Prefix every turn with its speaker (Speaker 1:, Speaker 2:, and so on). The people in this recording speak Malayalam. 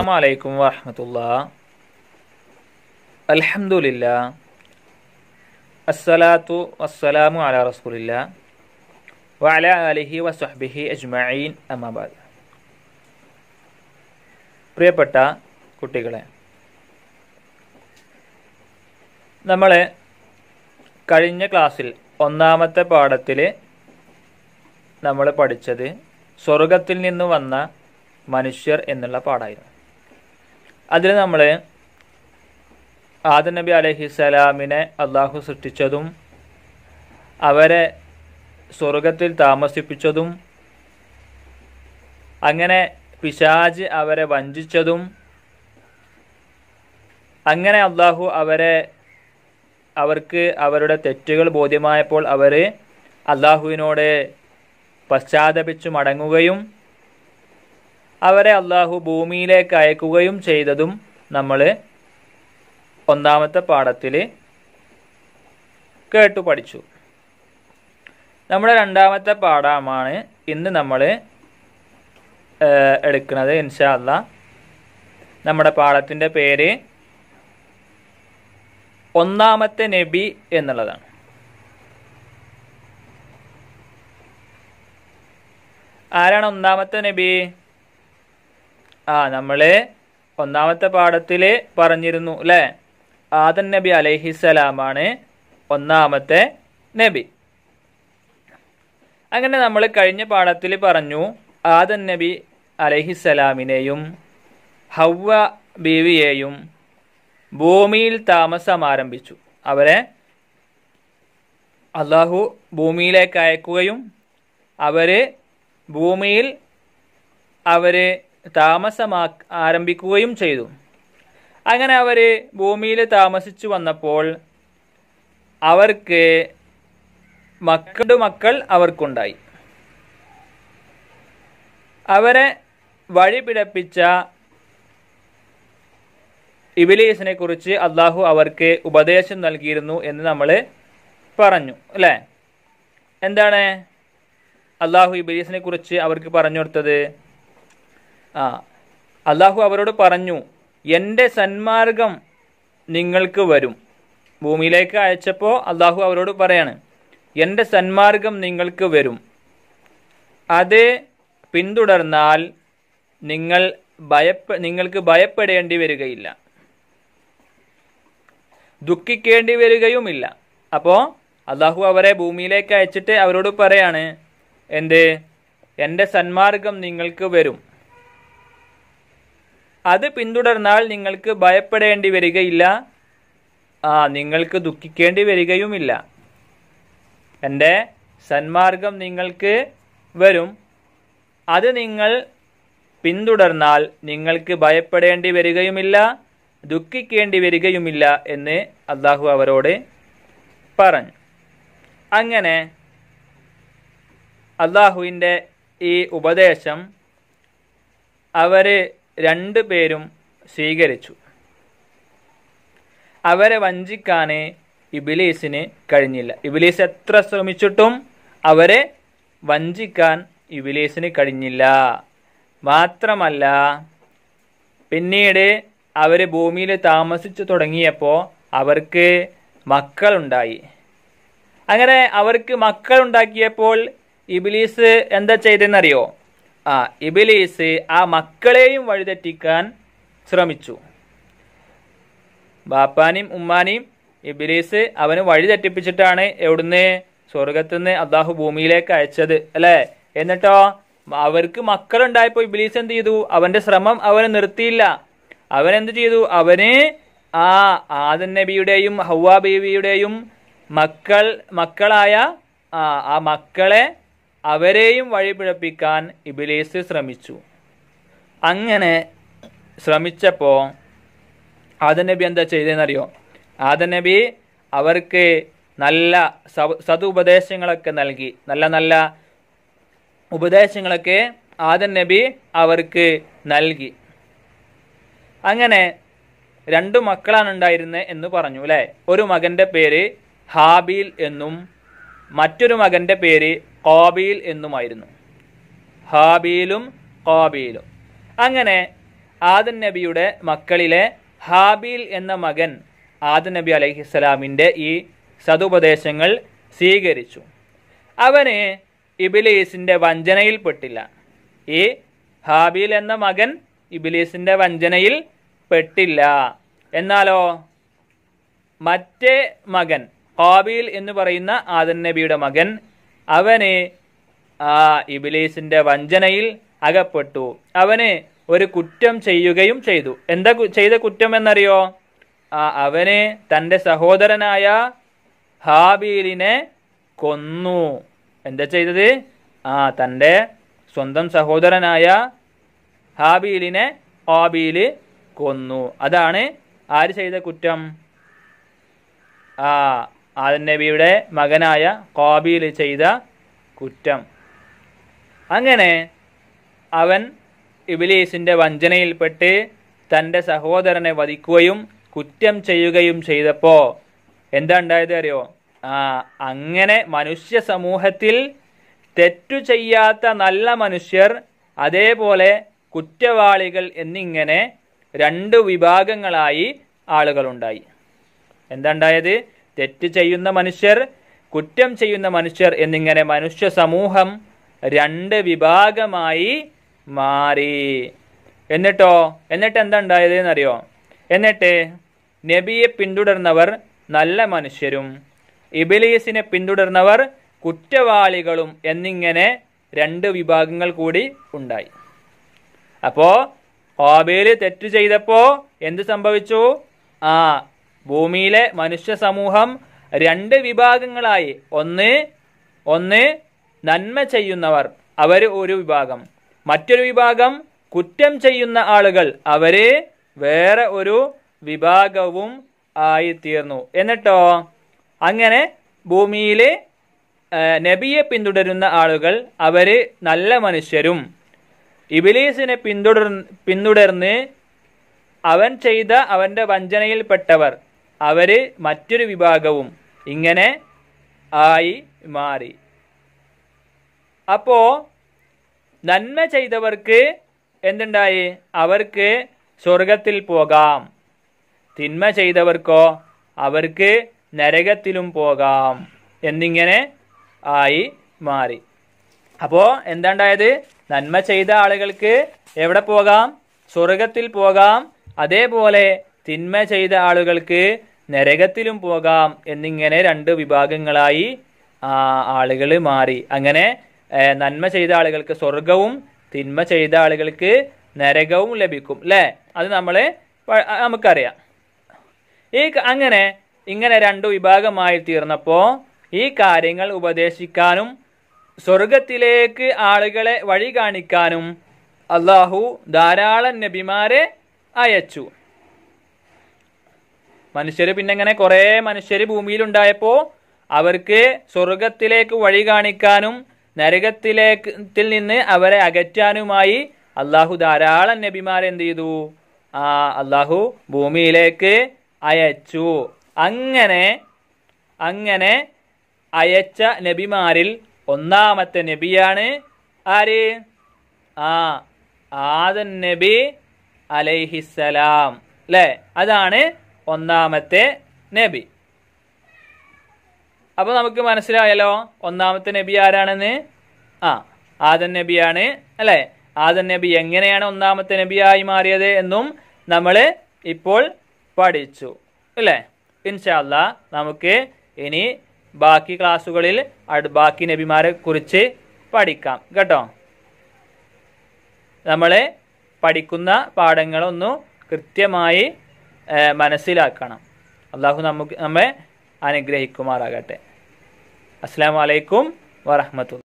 Speaker 1: അസ്സാം വലൈക്കും വാഹമത്തുള്ള അലഹമുല്ല അസ്സലാത്തു വസ്സലാമു അല റസൂലില്ല വഅല അലിഹി വസ്ഹബിഹി അജ്മഈൻ അമ്മാബാദ് പ്രിയപ്പെട്ട കുട്ടികളെ നമ്മൾ കഴിഞ്ഞ ക്ലാസ്സിൽ ഒന്നാമത്തെ പാഠത്തിൽ നമ്മൾ പഠിച്ചത് സ്വർഗത്തിൽ നിന്ന് വന്ന മനുഷ്യർ എന്നുള്ള പാഠായിരുന്നു അതിൽ നമ്മൾ ആദം നബി സ്വലാമിനെ അള്ളാഹു സൃഷ്ടിച്ചതും അവരെ സ്വർഗത്തിൽ താമസിപ്പിച്ചതും അങ്ങനെ പിശാജ് അവരെ വഞ്ചിച്ചതും അങ്ങനെ അള്ളാഹു അവരെ അവർക്ക് അവരുടെ തെറ്റുകൾ ബോധ്യമായപ്പോൾ അവർ അള്ളാഹുവിനോട് പശ്ചാത്തപിച്ചു മടങ്ങുകയും അവരെ അള്ളാഹു ഭൂമിയിലേക്ക് അയക്കുകയും ചെയ്തതും നമ്മൾ ഒന്നാമത്തെ പാഠത്തിൽ കേട്ടു പഠിച്ചു നമ്മുടെ രണ്ടാമത്തെ പാഠമാണ് ഇന്ന് നമ്മൾ എടുക്കുന്നത് ഇൻഷാല്ല നമ്മുടെ പാഠത്തിൻ്റെ പേര് ഒന്നാമത്തെ നബി എന്നുള്ളതാണ് ആരാണ് ഒന്നാമത്തെ നബി ആ നമ്മള് ഒന്നാമത്തെ പാഠത്തിൽ പറഞ്ഞിരുന്നു അല്ലെ ആദൻ നബി അലഹിസലാമാണ് ഒന്നാമത്തെ നബി അങ്ങനെ നമ്മൾ കഴിഞ്ഞ പാഠത്തിൽ പറഞ്ഞു ആദൻ നബി അലഹിസലാമിനെയും ഹവ്വ ബീവിയെയും ഭൂമിയിൽ താമസം ആരംഭിച്ചു അവരെ അള്ളാഹു ഭൂമിയിലേക്ക് അയക്കുകയും അവര് ഭൂമിയിൽ അവര് താമസമാ ആരംഭിക്കുകയും ചെയ്തു അങ്ങനെ അവർ ഭൂമിയിൽ താമസിച്ചു വന്നപ്പോൾ അവർക്ക് മക്കളുടെ മക്കൾ അവർക്കുണ്ടായി അവരെ വഴിപിടപ്പിച്ച ഇബിലീസിനെ കുറിച്ച് അള്ളാഹു അവർക്ക് ഉപദേശം നൽകിയിരുന്നു എന്ന് നമ്മൾ പറഞ്ഞു അല്ലേ എന്താണ് അള്ളാഹു ഇബിലീസിനെ കുറിച്ച് അവർക്ക് പറഞ്ഞു കൊടുത്തത് ആ അള്ളാഹു അവരോട് പറഞ്ഞു എൻ്റെ സന്മാർഗം നിങ്ങൾക്ക് വരും ഭൂമിയിലേക്ക് അയച്ചപ്പോൾ അള്ളാഹു അവരോട് പറയാണ് എൻ്റെ സന്മാർഗം നിങ്ങൾക്ക് വരും അത് പിന്തുടർന്നാൽ നിങ്ങൾ ഭയപ്പ നിങ്ങൾക്ക് ഭയപ്പെടേണ്ടി വരികയില്ല ദുഃഖിക്കേണ്ടി വരികയുമില്ല അപ്പോൾ അള്ളാഹു അവരെ ഭൂമിയിലേക്ക് അയച്ചിട്ട് അവരോട് പറയാണ് എന്ത് എൻ്റെ സന്മാർഗം നിങ്ങൾക്ക് വരും അത് പിന്തുടർന്നാൽ നിങ്ങൾക്ക് ഭയപ്പെടേണ്ടി വരികയില്ല ആ നിങ്ങൾക്ക് ദുഃഖിക്കേണ്ടി വരികയുമില്ല എൻ്റെ സന്മാർഗം നിങ്ങൾക്ക് വരും അത് നിങ്ങൾ പിന്തുടർന്നാൽ നിങ്ങൾക്ക് ഭയപ്പെടേണ്ടി വരികയുമില്ല ദുഃഖിക്കേണ്ടി വരികയുമില്ല എന്ന് അള്ളാഹു അവരോട് പറഞ്ഞു അങ്ങനെ അള്ളാഹുവിൻ്റെ ഈ ഉപദേശം അവർ രണ്ടു പേരും സ്വീകരിച്ചു അവരെ വഞ്ചിക്കാനെ ഇബിലീസിന് കഴിഞ്ഞില്ല ഇബിലീസ് എത്ര ശ്രമിച്ചിട്ടും അവരെ വഞ്ചിക്കാൻ ഇബിലീസിന് കഴിഞ്ഞില്ല മാത്രമല്ല പിന്നീട് അവർ ഭൂമിയിൽ താമസിച്ചു തുടങ്ങിയപ്പോൾ അവർക്ക് മക്കളുണ്ടായി അങ്ങനെ അവർക്ക് മക്കളുണ്ടാക്കിയപ്പോൾ ഇബിലീസ് എന്താ ചെയ്തെന്നറിയോ ആ ഇബിലീസ് ആ മക്കളെയും വഴിതെറ്റിക്കാൻ ശ്രമിച്ചു ബാപ്പാനെയും ഉമ്മാനെയും ഇബിലീസ് അവന് വഴി തെറ്റിപ്പിച്ചിട്ടാണ് എവിടുന്ന് സ്വർഗത്തുനിന്ന് അള്ളാഹു ഭൂമിയിലേക്ക് അയച്ചത് അല്ലേ എന്നിട്ടോ അവർക്ക് മക്കളുണ്ടായപ്പോൾ ഇബിലീസ് എന്ത് ചെയ്തു അവന്റെ ശ്രമം അവന് നിർത്തിയില്ല അവൻ എന്ത് ചെയ്തു അവന് ആ ആദൻ നബിയുടെയും ഹൗവ ബീവിയുടെയും മക്കൾ മക്കളായ ആ മക്കളെ അവരെയും വഴിപിഴപ്പിക്കാൻ ഇബിലീസ് ശ്രമിച്ചു അങ്ങനെ ശ്രമിച്ചപ്പോൾ ആദനബി എന്താ ചെയ്തെന്നറിയോ ആദനബി അവർക്ക് നല്ല സതുപദേശങ്ങളൊക്കെ നൽകി നല്ല നല്ല ഉപദേശങ്ങളൊക്കെ ആദൻ നബി അവർക്ക് നൽകി അങ്ങനെ രണ്ടു മക്കളാണ് ഉണ്ടായിരുന്നത് എന്ന് പറഞ്ഞു അല്ലേ ഒരു മകൻ്റെ പേര് ഹാബീൽ എന്നും മറ്റൊരു മകൻ്റെ പേര് കോബീൽ എന്നുമായിരുന്നു ഹാബീലും കോബീലും അങ്ങനെ ആദൻ നബിയുടെ മക്കളിലെ ഹാബീൽ എന്ന മകൻ ആദൻ നബി അലഹിസ്സലാമിൻ്റെ ഈ സതുപദേശങ്ങൾ സ്വീകരിച്ചു അവന് ഇബിലീസിൻ്റെ വഞ്ചനയിൽപ്പെട്ടില്ല ഈ ഹാബീൽ എന്ന മകൻ ഇബിലീസിൻ്റെ വഞ്ചനയിൽ പെട്ടില്ല എന്നാലോ മറ്റേ മകൻ കാബീൽ എന്ന് പറയുന്ന ആദൻ നബിയുടെ മകൻ അവന് ആ ഇബിലീസിന്റെ വഞ്ചനയിൽ അകപ്പെട്ടു അവന് ഒരു കുറ്റം ചെയ്യുകയും ചെയ്തു എന്താ ചെയ്ത കുറ്റം എന്നറിയോ ആ അവന് തൻ്റെ സഹോദരനായ ഹാബീലിനെ കൊന്നു എന്താ ചെയ്തത് ആ തൻ്റെ സ്വന്തം സഹോദരനായ ഹാബീലിനെ ഹാബീല് കൊന്നു അതാണ് ആര് ചെയ്ത കുറ്റം ആ ആദൻ നബിയുടെ മകനായ കോബിയിൽ ചെയ്ത കുറ്റം അങ്ങനെ അവൻ ഇബിലീസിൻ്റെ വഞ്ചനയിൽപ്പെട്ട് തൻ്റെ സഹോദരനെ വധിക്കുകയും കുറ്റം ചെയ്യുകയും ചെയ്തപ്പോൾ എന്താ ഉണ്ടായത് അറിയോ ആ അങ്ങനെ മനുഷ്യ സമൂഹത്തിൽ തെറ്റു ചെയ്യാത്ത നല്ല മനുഷ്യർ അതേപോലെ കുറ്റവാളികൾ എന്നിങ്ങനെ രണ്ട് വിഭാഗങ്ങളായി ആളുകളുണ്ടായി എന്താ ഉണ്ടായത് തെറ്റ് ചെയ്യുന്ന മനുഷ്യർ കുറ്റം ചെയ്യുന്ന മനുഷ്യർ എന്നിങ്ങനെ മനുഷ്യ സമൂഹം രണ്ട് വിഭാഗമായി മാറി എന്നിട്ടോ എന്നിട്ട് എന്താ ഉണ്ടായത് എന്നറിയോ എന്നിട്ട് നബിയെ പിന്തുടർന്നവർ നല്ല മനുഷ്യരും ഇബിലീസിനെ പിന്തുടർന്നവർ കുറ്റവാളികളും എന്നിങ്ങനെ രണ്ട് വിഭാഗങ്ങൾ കൂടി ഉണ്ടായി അപ്പോൾ ഓബേല് തെറ്റ് ചെയ്തപ്പോൾ എന്ത് സംഭവിച്ചു ആ ഭൂമിയിലെ മനുഷ്യ സമൂഹം രണ്ട് വിഭാഗങ്ങളായി ഒന്ന് ഒന്ന് നന്മ ചെയ്യുന്നവർ അവർ ഒരു വിഭാഗം മറ്റൊരു വിഭാഗം കുറ്റം ചെയ്യുന്ന ആളുകൾ അവര് വേറെ ഒരു വിഭാഗവും ആയിത്തീർന്നു എന്നിട്ടോ അങ്ങനെ ഭൂമിയിൽ നബിയെ പിന്തുടരുന്ന ആളുകൾ അവർ നല്ല മനുഷ്യരും ഇബിലീസിനെ പിന്തുടർ പിന്തുടർന്ന് അവൻ ചെയ്ത അവൻ്റെ വഞ്ചനയിൽപ്പെട്ടവർ അവർ മറ്റൊരു വിഭാഗവും ഇങ്ങനെ ആയി മാറി അപ്പോൾ നന്മ ചെയ്തവർക്ക് എന്തുണ്ടായി അവർക്ക് സ്വർഗത്തിൽ പോകാം തിന്മ ചെയ്തവർക്കോ അവർക്ക് നരകത്തിലും പോകാം എന്നിങ്ങനെ ആയി മാറി അപ്പോൾ എന്താണ്ടായത് നന്മ ചെയ്ത ആളുകൾക്ക് എവിടെ പോകാം സ്വർഗത്തിൽ പോകാം അതേപോലെ തിന്മ ചെയ്ത ആളുകൾക്ക് നരകത്തിലും പോകാം എന്നിങ്ങനെ രണ്ട് വിഭാഗങ്ങളായി ആളുകൾ മാറി അങ്ങനെ നന്മ ചെയ്ത ആളുകൾക്ക് സ്വർഗവും തിന്മ ചെയ്ത ആളുകൾക്ക് നരകവും ലഭിക്കും അല്ലേ അത് നമ്മൾ നമുക്കറിയാം ഈ അങ്ങനെ ഇങ്ങനെ രണ്ട് വിഭാഗമായി തീർന്നപ്പോൾ ഈ കാര്യങ്ങൾ ഉപദേശിക്കാനും സ്വർഗത്തിലേക്ക് ആളുകളെ വഴി കാണിക്കാനും അള്ളാഹു ധാരാളം നബിമാരെ അയച്ചു മനുഷ്യർ പിന്നെ ഇങ്ങനെ കുറേ മനുഷ്യർ ഭൂമിയിലുണ്ടായപ്പോൾ അവർക്ക് സ്വർഗത്തിലേക്ക് വഴി കാണിക്കാനും നരകത്തിലേക്ക് നിന്ന് അവരെ അകറ്റാനുമായി അള്ളാഹു ധാരാളം നബിമാരെ എന്ത് ചെയ്തു ആ അള്ളാഹു ഭൂമിയിലേക്ക് അയച്ചു അങ്ങനെ അങ്ങനെ അയച്ച നബിമാരിൽ ഒന്നാമത്തെ നബിയാണ് ആര് ആ ആദൻ നബി അലൈഹിസലാം അല്ലേ അതാണ് ഒന്നാമത്തെ നബി അപ്പോൾ നമുക്ക് മനസ്സിലായല്ലോ ഒന്നാമത്തെ നബി ആരാണെന്ന് ആ ആദൻ നബിയാണ് അല്ലേ ആദൻ നബി എങ്ങനെയാണ് ഒന്നാമത്തെ നബിയായി മാറിയത് എന്നും നമ്മൾ ഇപ്പോൾ പഠിച്ചു അല്ലേ ഇൻഷാല്ല നമുക്ക് ഇനി ബാക്കി ക്ലാസ്സുകളിൽ ബാക്കി നബിമാരെ കുറിച്ച് പഠിക്കാം കേട്ടോ നമ്മൾ പഠിക്കുന്ന പാഠങ്ങളൊന്നും കൃത്യമായി മനസ്സിലാക്കണം അള്ളാഹു നമുക്ക് നമ്മെ അനുഗ്രഹിക്കുമാറാകട്ടെ അസ്സാം വലൈക്കും വറഹമത്തുള്ള